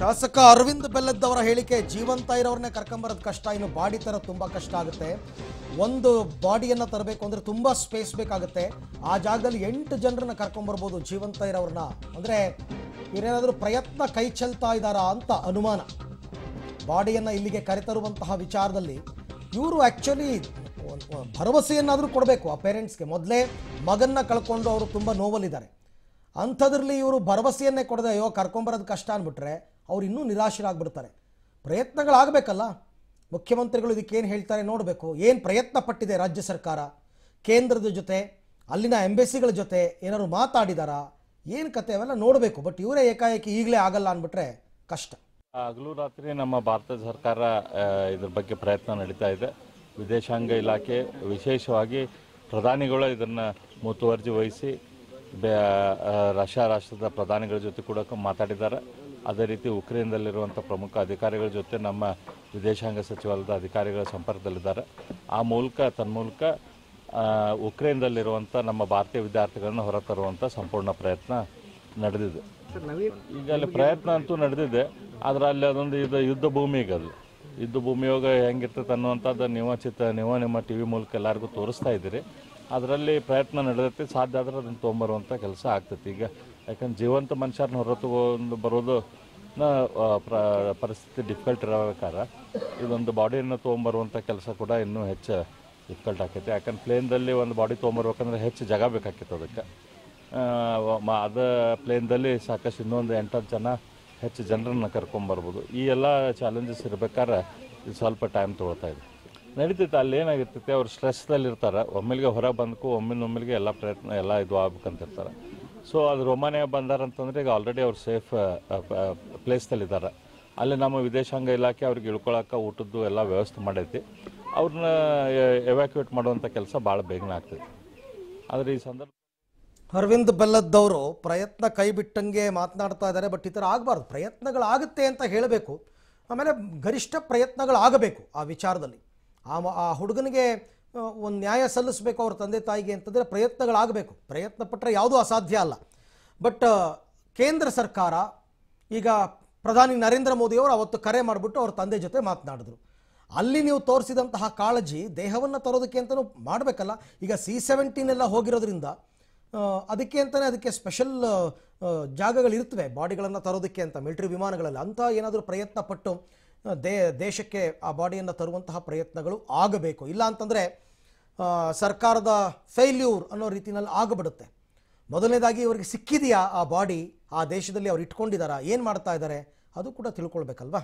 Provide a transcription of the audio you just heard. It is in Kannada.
ಶಾಸಕ ಅರವಿಂದ್ ಅವರ ಹೇಳಿಕೆ ಜೀವಂತ ಇರೋರನ್ನೇ ಕರ್ಕೊಂಬರೋದು ಕಷ್ಟ ಇನ್ನು ಬಾಡಿ ತರ ತುಂಬಾ ಕಷ್ಟ ಆಗುತ್ತೆ ಒಂದು ಬಾಡಿಯನ್ನು ತರಬೇಕು ಅಂದ್ರೆ ತುಂಬಾ ಸ್ಪೇಸ್ ಬೇಕಾಗುತ್ತೆ ಆ ಜಾಗದಲ್ಲಿ ಎಂಟು ಜನರನ್ನ ಕರ್ಕೊಂಬರ್ಬೋದು ಜೀವಂತ ಇರೋರನ್ನ ಅಂದ್ರೆ ಇವರೇನಾದರೂ ಪ್ರಯತ್ನ ಕೈ ಚೆಲ್ತಾ ಇದ್ದಾರಾ ಅಂತ ಅನುಮಾನ ಬಾಡಿಯನ್ನು ಇಲ್ಲಿಗೆ ಕರೆತರುವಂತಹ ವಿಚಾರದಲ್ಲಿ ಇವರು ಆ್ಯಕ್ಚುಲಿ ಭರವಸೆಯನ್ನಾದರೂ ಕೊಡಬೇಕು ಆ ಪೇರೆಂಟ್ಸ್ಗೆ ಮೊದಲೇ ಮಗನ್ನ ಕಳ್ಕೊಂಡು ಅವರು ತುಂಬ ನೋವಲ್ಲಿದ್ದಾರೆ ಅಂಥದ್ರಲ್ಲಿ ಇವರು ಭರವಸೆಯನ್ನೇ ಕೊಡದೆ ಅಯ್ಯೋ ಕರ್ಕೊಂಬರೋದು ಕಷ್ಟ ಅಂದ್ಬಿಟ್ರೆ ಅವ್ರು ಇನ್ನೂ ನಿರಾಶರಾಗ್ಬಿಡ್ತಾರೆ ಪ್ರಯತ್ನಗಳಾಗಬೇಕಲ್ಲ ಮುಖ್ಯಮಂತ್ರಿಗಳು ಇದಕ್ಕೇನು ಹೇಳ್ತಾರೆ ನೋಡಬೇಕು ಏನು ಪ್ರಯತ್ನ ಪಟ್ಟಿದೆ ರಾಜ್ಯ ಸರ್ಕಾರ ಕೇಂದ್ರದ ಜೊತೆ ಅಲ್ಲಿನ ಎಂಬೆಸಿಗಳ ಜೊತೆ ಏನಾದ್ರು ಮಾತಾಡಿದಾರಾ ಏನು ಕತೆ ಅವೆಲ್ಲ ನೋಡಬೇಕು ಬಟ್ ಇವರೇ ಏಕಾಏಕಿ ಈಗಲೇ ಆಗಲ್ಲ ಅಂದ್ಬಿಟ್ರೆ ಕಷ್ಟ ಹಗಲು ರಾತ್ರಿ ನಮ್ಮ ಭಾರತ ಸರ್ಕಾರ ಇದ್ರ ಬಗ್ಗೆ ಪ್ರಯತ್ನ ನಡೀತಾ ಇದೆ ವಿದೇಶಾಂಗ ಇಲಾಖೆ ವಿಶೇಷವಾಗಿ ಪ್ರಧಾನಿಗಳು ಇದನ್ನು ಮುತುವರ್ಜಿ ವಹಿಸಿ ರಷ್ಯಾ ರಾಷ್ಟ್ರದ ಪ್ರಧಾನಿಗಳ ಜೊತೆ ಕೂಡ ಮಾತಾಡಿದ್ದಾರೆ ಅದೇ ರೀತಿ ಉಕ್ರೇನ್ದಲ್ಲಿರುವಂಥ ಪ್ರಮುಖ ಅಧಿಕಾರಿಗಳ ಜೊತೆ ನಮ್ಮ ವಿದೇಶಾಂಗ ಸಚಿವಾಲಯದ ಅಧಿಕಾರಿಗಳ ಸಂಪರ್ಕದಲ್ಲಿದ್ದಾರೆ ಆ ಮೂಲಕ ತನ್ಮೂಲಕ ಉಕ್ರೇನ್ದಲ್ಲಿರುವಂಥ ನಮ್ಮ ಭಾರತೀಯ ವಿದ್ಯಾರ್ಥಿಗಳನ್ನು ಹೊರತರುವಂಥ ಸಂಪೂರ್ಣ ಪ್ರಯತ್ನ ನಡೆದಿದೆ ಈಗ ಅಲ್ಲಿ ಪ್ರಯತ್ನ ಅಂತೂ ನಡೆದಿದೆ ಆದರೆ ಅಲ್ಲಿ ಅದೊಂದು ಇದು ಯುದ್ಧ ಭೂಮಿ ಈಗ ಅದು ಯುದ್ಧ ಭೂಮಿಯೋಗ ಹೆಂಗಿರ್ತೈತೆ ಅನ್ನುವಂಥದ್ದು ನೀವು ಚಿತ್ರ ನೀವು ನಿಮ್ಮ ಟಿ ವಿ ಮೂಲಕ ಎಲ್ಲರಿಗೂ ತೋರಿಸ್ತಾ ಇದ್ದೀರಿ ಅದರಲ್ಲಿ ಪ್ರಯತ್ನ ನಡೆದೈತಿ ಸಾಧ್ಯ ಆದರೆ ಅದನ್ನು ತೊಗೊಂಬರುವಂಥ ಕೆಲಸ ಆಗ್ತೈತಿ ಈಗ ಯಾಕಂದ್ರೆ ಜೀವಂತ ಮನುಷ್ಯರನ್ನ ಹೊರತು ಬರೋದು ಬರೋದು ಪರಿಸ್ಥಿತಿ ಡಿಫಿಕಲ್ಟ್ ಇರಬೇಕಾದ್ರೆ ಇದೊಂದು ಬಾಡಿಯನ್ನು ತೊಗೊಂಬರುವಂಥ ಕೆಲಸ ಕೂಡ ಇನ್ನೂ ಹೆಚ್ಚು ಡಿಫಿಕಲ್ಟ್ ಆಕೈತಿ ಯಾಕಂದ್ರೆ ಪ್ಲೇನ್ದಲ್ಲಿ ಒಂದು ಬಾಡಿ ತೊಗೊಂಬರ್ಬೇಕಂದ್ರೆ ಹೆಚ್ಚು ಜಾಗ ಬೇಕಾಗಿತ್ತು ಅದಕ್ಕೆ ಅದು ಪ್ಲೇನ್ದಲ್ಲಿ ಸಾಕಷ್ಟು ಇನ್ನೊಂದು ಎಂಟತ್ತು ಜನ ಹೆಚ್ಚು ಜನರನ್ನು ಕರ್ಕೊಂಬರ್ಬೋದು ಈ ಎಲ್ಲ ಚಾಲೆಂಜಸ್ ಇರಬೇಕಾದ್ರೆ ಇದು ಸ್ವಲ್ಪ ಟೈಮ್ ತೊಗೊಳ್ತಾ ಇದೆ ನಡೀತೈತೆ ಅಲ್ಲಿ ಏನಾಗಿರ್ತೈತೆ ಅವ್ರು ಸ್ಟ್ರೆಸ್ದಲ್ಲಿ ಇರ್ತಾರೆ ಒಮ್ಮೆಲ್ಗೆ ಹೊರಗೆ ಬಂದಕ್ಕೂ ಒಮ್ಮಿನೊಮ್ಮೆಲ್ಗೆ ಎಲ್ಲ ಪ್ರಯತ್ನ ಎಲ್ಲ ಇದು ಆಗ್ಬೇಕಂತಿರ್ತಾರೆ ಸೊ ಅದು ರೊಮಾನಿಯಾ ಬಂದಾರಂತಂದರೆ ಈಗ ಆಲ್ರೆಡಿ ಅವ್ರು ಸೇಫ್ ಪ್ಲೇಸ್ನಲ್ಲಿದ್ದಾರೆ ಅಲ್ಲಿ ನಮ್ಮ ವಿದೇಶಾಂಗ ಇಲಾಖೆ ಅವ್ರಿಗೆ ಇಳ್ಕೊಳಕ್ಕೆ ಊಟದ್ದು ಎಲ್ಲ ವ್ಯವಸ್ಥೆ ಮಾಡೈತಿ ಅವ್ರನ್ನ ಎವ್ಯಾಕ್ಯುಯೇಟ್ ಮಾಡುವಂಥ ಕೆಲಸ ಭಾಳ ಬೇಗನೆ ಆಗ್ತೈತಿ ಆದರೆ ಈ ಸಂದರ್ಭ ಅರವಿಂದ್ ಬೆಲ್ಲದ್ದವರು ಪ್ರಯತ್ನ ಕೈ ಬಿಟ್ಟಂಗೆ ಮಾತನಾಡ್ತಾ ಇದ್ದಾರೆ ಬಟ್ ಈ ಥರ ಆಗಬಾರ್ದು ಪ್ರಯತ್ನಗಳಾಗುತ್ತೆ ಅಂತ ಹೇಳಬೇಕು ಆಮೇಲೆ ಗರಿಷ್ಠ ಪ್ರಯತ್ನಗಳಾಗಬೇಕು ಆ ವಿಚಾರದಲ್ಲಿ ಆ ಹುಡುಗನಿಗೆ ಒಂದು ನ್ಯಾಯ ಸಲ್ಲಿಸಬೇಕು ಅವ್ರ ತಂದೆ ತಾಯಿಗೆ ಅಂತಂದರೆ ಪ್ರಯತ್ನಗಳಾಗಬೇಕು ಪ್ರಯತ್ನ ಪಟ್ಟರೆ ಯಾವುದೂ ಅಸಾಧ್ಯ ಅಲ್ಲ ಬಟ್ ಕೇಂದ್ರ ಸರ್ಕಾರ ಈಗ ಪ್ರಧಾನಿ ನರೇಂದ್ರ ಮೋದಿಯವರು ಅವತ್ತು ಕರೆ ಮಾಡಿಬಿಟ್ಟು ಅವ್ರ ತಂದೆ ಜೊತೆ ಮಾತನಾಡಿದ್ರು ಅಲ್ಲಿ ನೀವು ತೋರಿಸಿದಂತಹ ಕಾಳಜಿ ದೇಹವನ್ನು ತರೋದಕ್ಕೆ ಅಂತಲೂ ಮಾಡಬೇಕಲ್ಲ ಈಗ ಸಿ ಸೆವೆಂಟೀನ್ ಎಲ್ಲ ಹೋಗಿರೋದ್ರಿಂದ ಅದಕ್ಕೆ ಅಂತಲೇ ಅದಕ್ಕೆ ಸ್ಪೆಷಲ್ ಜಾಗಗಳಿರ್ತವೆ ಬಾಡಿಗಳನ್ನು ತರೋದಕ್ಕೆ ಅಂತ ಮಿಲ್ಟ್ರಿ ವಿಮಾನಗಳಲ್ಲಿ ಅಂಥ ಏನಾದರೂ ಪ್ರಯತ್ನ ಪಟ್ಟು ದೇ ದೇಶಕ್ಕೆ ಆ ಬಾಡಿಯನ್ನು ತರುವಂತಹ ಪ್ರಯತ್ನಗಳು ಆಗಬೇಕು ಇಲ್ಲ ಅಂತಂದರೆ ಸರ್ಕಾರದ ಫೇಲ್ಯೂರ್ ಅನ್ನೋ ರೀತಿಯಲ್ಲಿ ಆಗಬಿಡುತ್ತೆ ಮೊದಲನೇದಾಗಿ ಇವರಿಗೆ ಸಿಕ್ಕಿದೆಯಾ ಆ ಬಾಡಿ ಆ ದೇಶದಲ್ಲಿ ಅವ್ರು ಇಟ್ಕೊಂಡಿದ್ದಾರಾ ಏನು ಮಾಡ್ತಾ ಇದ್ದಾರೆ ಅದು ಕೂಡ ತಿಳ್ಕೊಳ್ಬೇಕಲ್ವಾ